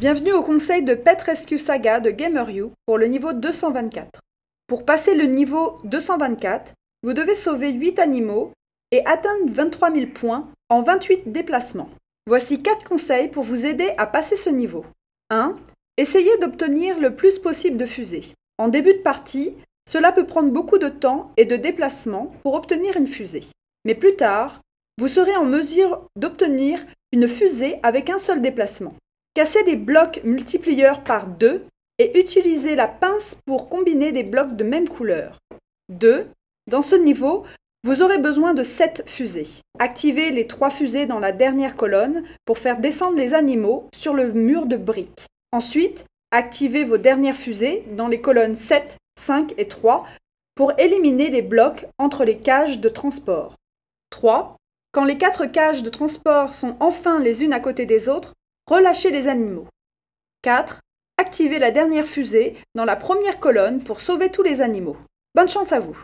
Bienvenue au conseil de Pet Rescue Saga de GamerU pour le niveau 224. Pour passer le niveau 224, vous devez sauver 8 animaux et atteindre 23 000 points en 28 déplacements. Voici 4 conseils pour vous aider à passer ce niveau. 1. Essayez d'obtenir le plus possible de fusées. En début de partie, cela peut prendre beaucoup de temps et de déplacements pour obtenir une fusée. Mais plus tard, vous serez en mesure d'obtenir une fusée avec un seul déplacement. Cassez des blocs multiplieurs par 2 et utilisez la pince pour combiner des blocs de même couleur. 2. Dans ce niveau, vous aurez besoin de 7 fusées. Activez les 3 fusées dans la dernière colonne pour faire descendre les animaux sur le mur de briques. Ensuite, activez vos dernières fusées dans les colonnes 7, 5 et 3 pour éliminer les blocs entre les cages de transport. 3. Quand les 4 cages de transport sont enfin les unes à côté des autres, Relâchez les animaux. 4. Activez la dernière fusée dans la première colonne pour sauver tous les animaux. Bonne chance à vous